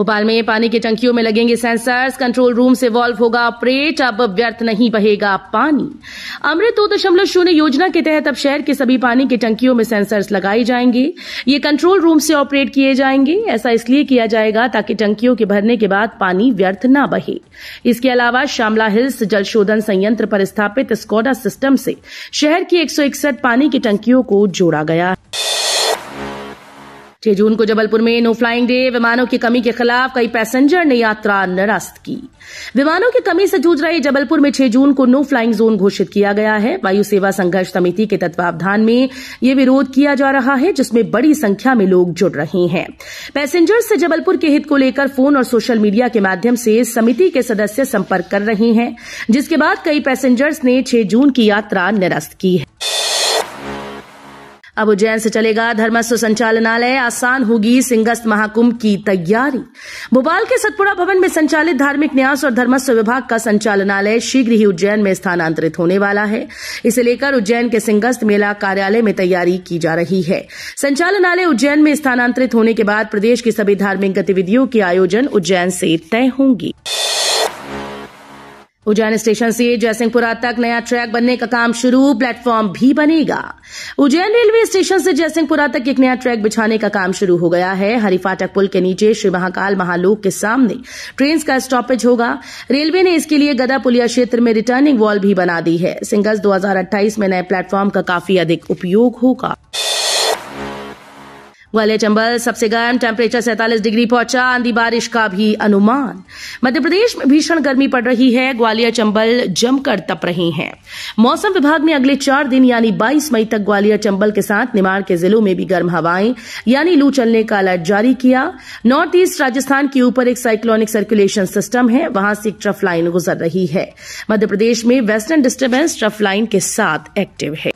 भोपाल में पानी के टंकियों में लगेंगे सेंसर्स कंट्रोल रूम से वॉल्व होगा ऑपरेट अब व्यर्थ नहीं बहेगा पानी अमृत दो दशमलव शून्य योजना के तहत अब शहर के सभी पानी के टंकियों में सेंसर्स लगाए जाएंगे ये कंट्रोल रूम से ऑपरेट किए जाएंगे ऐसा इसलिए किया जाएगा ताकि टंकियों के भरने के बाद पानी व्यर्थ न बहे इसके अलावा शामला हिल्स जल शोधन संयंत्र पर स्थापित स्कोडा सिस्टम से शहर की एक पानी की टंकियों को जोड़ा गया है छह जून को जबलपुर में नो फ्लाइंग डे विमानों की कमी के खिलाफ कई पैसेंजर ने यात्रा निरस्त की विमानों की कमी से जूझ रहे जबलपुर में छह जून को नो फ्लाइंग जोन घोषित किया गया है वायु सेवा संघर्ष समिति के तत्वावधान में यह विरोध किया जा रहा है जिसमें बड़ी संख्या में लोग जुड़ रहे हैं पैसेंजर्स से जबलपुर के हित को लेकर फोन और सोशल मीडिया के माध्यम से समिति के सदस्य संपर्क कर रहे हैं जिसके बाद कई पैसेंजर्स ने छह जून की यात्रा निरस्त की है अब उज्जैन से चलेगा धर्मस्व संचालनालय आसान होगी सिंगस्त महाकुंभ की तैयारी भोपाल के सतपुड़ा भवन में संचालित धार्मिक न्यास और धर्मस्व विभाग का संचालनालय शीघ्र ही उज्जैन में स्थानांतरित होने वाला है इसे लेकर उज्जैन के सिंगस्त मेला कार्यालय में तैयारी की जा रही है संचालनालय उज्जैन में स्थानांतरित होने के बाद प्रदेश की सभी धार्मिक गतिविधियों के आयोजन उज्जैन से तय होंगी उज्जैन स्टेशन से जयसिंहपुरा तक नया ट्रैक बनने का काम शुरू प्लेटफॉर्म भी बनेगा उज्जैन रेलवे स्टेशन से जयसिंहपुरा तक एक नया ट्रैक बिछाने का काम शुरू हो गया है हरिफाटक पुल के नीचे श्री महाकाल महालोक के सामने ट्रेन का स्टॉपेज होगा रेलवे ने इसके लिए गदा पुलिया क्षेत्र में रिटर्निंग वॉल भी बना दी है सिंगल्स दो में नए प्लेटफॉर्म का काफी अधिक उपयोग होगा ग्वालियर चंबल सबसे गर्म टेम्परेचर सैंतालीस डिग्री पहुंचा आंधी बारिश का भी अनुमान मध्य प्रदेश में भीषण गर्मी पड़ रही है ग्वालियर चंबल जमकर तप रहे हैं मौसम विभाग ने अगले चार दिन यानी 22 मई तक ग्वालियर चंबल के साथ निमाड़ के जिलों में भी गर्म हवाएं यानी लू चलने का अलर्ट जारी किया नॉर्थ ईस्ट राजस्थान के ऊपर एक साइक्लोनिक सर्कुलेशन सिस्टम है वहां से एक ट्रफ लाइन गुजर रही है मध्य प्रदेश में वेस्टर्न डिस्टर्बेंस ट्रफ लाइन के साथ एक्टिव है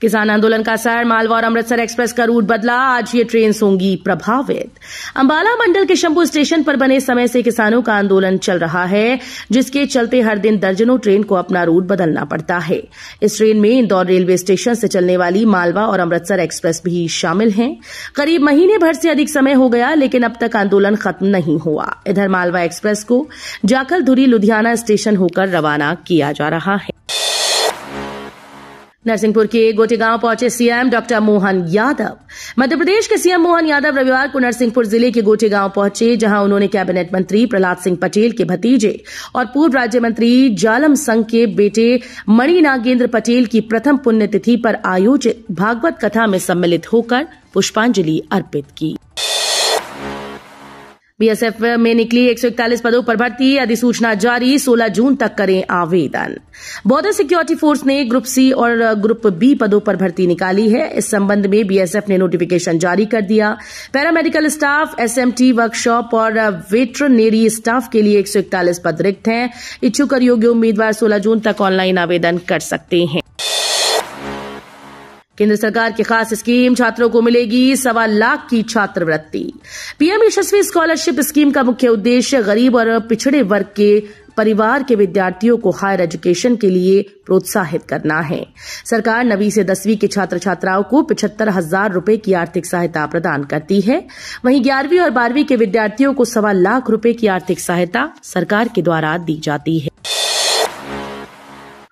किसान आंदोलन का असर मालवा और अमृतसर एक्सप्रेस का रूट बदला आज ये ट्रेन होंगी प्रभावित अंबाला मंडल के शंभू स्टेशन पर बने समय से किसानों का आंदोलन चल रहा है जिसके चलते हर दिन दर्जनों ट्रेन को अपना रूट बदलना पड़ता है इस ट्रेन में इंदौर रेलवे स्टेशन से चलने वाली मालवा और अमृतसर एक्सप्रेस भी शामिल है करीब महीने भर से अधिक समय हो गया लेकिन अब तक आंदोलन खत्म नहीं हुआ इधर मालवा एक्सप्रेस को जाखल धुरी लुधियाना स्टेशन होकर रवाना किया जा रहा है नरसिंहपुर के गोटेगांव पहुंचे सीएम डॉक्टर मोहन यादव मध्यप्रदेश के सीएम मोहन यादव रविवार को नरसिंहपुर जिले के गोटेगांव पहुंचे जहां उन्होंने कैबिनेट मंत्री प्रहलाद सिंह पटेल के भतीजे और पूर्व राज्य मंत्री जालम संघ के बेटे मणि नागेंद्र पटेल की प्रथम पुण्यतिथि पर आयोजित भागवत कथा में सम्मिलित होकर पुष्पांजलि अर्पित की बीएसएफ में निकली 141 पदों पर भर्ती अधिसूचना जारी 16 जून तक करें आवेदन बॉर्डर सिक्योरिटी फोर्स ने ग्रुप सी और ग्रुप बी पदों पर भर्ती निकाली है इस संबंध में बीएसएफ ने नोटिफिकेशन जारी कर दिया पैरामेडिकल स्टाफ एसएमटी वर्कशॉप और वेटरनेरी स्टाफ के लिए 141 पद रिक्त हैं इच्छुक और योग्य उम्मीदवार सोलह जून तक ऑनलाइन आवेदन कर सकते हैं केंद्र सरकार की खास स्कीम छात्रों को मिलेगी सवा लाख की छात्रवृत्ति पीएम यशस्वी स्कॉलरशिप स्कीम का मुख्य उद्देश्य गरीब और पिछड़े वर्ग के परिवार के विद्यार्थियों को हायर एजुकेशन के लिए प्रोत्साहित करना है सरकार नवी से दसवीं के छात्र छात्राओं को पिछहत्तर हजार रूपये की आर्थिक सहायता प्रदान करती है वहीं ग्यारहवीं और बारहवीं के विद्यार्थियों को सवा लाख रूपये की आर्थिक सहायता सरकार के द्वारा दी जाती है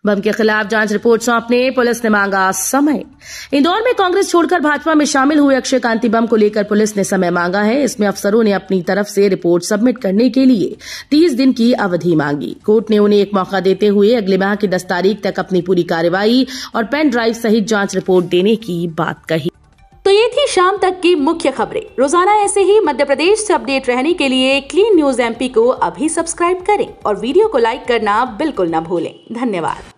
बम के खिलाफ जांच रिपोर्ट सौंपने पुलिस ने मांगा समय इंदौर में कांग्रेस छोड़कर भाजपा में शामिल हुए अक्षय कांति बम को लेकर पुलिस ने समय मांगा है इसमें अफसरों ने अपनी तरफ से रिपोर्ट सबमिट करने के लिए तीस दिन की अवधि मांगी कोर्ट ने उन्हें एक मौका देते हुए अगले माह की दस तारीख तक अपनी पूरी कार्रवाई और पेन ड्राइव सहित जांच रिपोर्ट देने की बात कही तो ये थी शाम तक की मुख्य खबरें रोजाना ऐसे ही मध्य प्रदेश से अपडेट रहने के लिए क्लीन न्यूज एमपी को अभी सब्सक्राइब करें और वीडियो को लाइक करना बिल्कुल न भूलें धन्यवाद